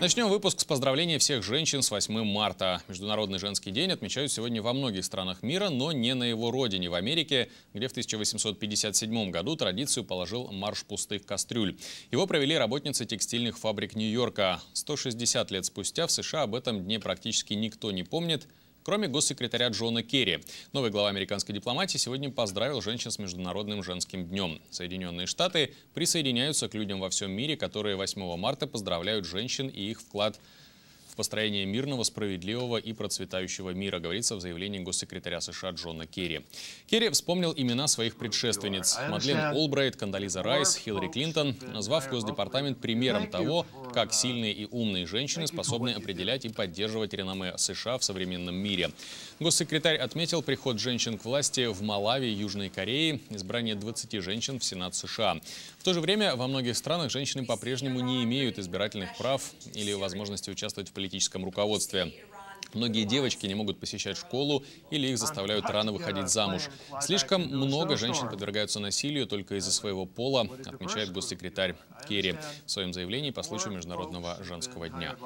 Начнем выпуск с поздравления всех женщин с 8 марта. Международный женский день отмечают сегодня во многих странах мира, но не на его родине, в Америке, где в 1857 году традицию положил марш пустых кастрюль. Его провели работницы текстильных фабрик Нью-Йорка. 160 лет спустя в США об этом дне практически никто не помнит, кроме госсекретаря Джона Керри. Новый глава американской дипломатии сегодня поздравил женщин с Международным женским днем. Соединенные Штаты присоединяются к людям во всем мире, которые 8 марта поздравляют женщин и их вклад в построения мирного, справедливого и процветающего мира, говорится в заявлении госсекретаря США Джона Керри. Керри вспомнил имена своих предшественниц – Мадлен Олбрайт, Кандализа Райс, Хиллари Клинтон, назвав Госдепартамент примером того, как сильные и умные женщины способны определять и поддерживать реноме США в современном мире. Госсекретарь отметил приход женщин к власти в Малави, Южной Корее, избрание 20 женщин в Сенат США. В то же время во многих странах женщины по-прежнему не имеют избирательных прав или возможности участвовать в политике политическом руководстве. Многие девочки не могут посещать школу или их заставляют рано выходить замуж. Слишком много женщин подвергаются насилию только из-за своего пола, отмечает госсекретарь Керри в своем заявлении по случаю Международного женского дня.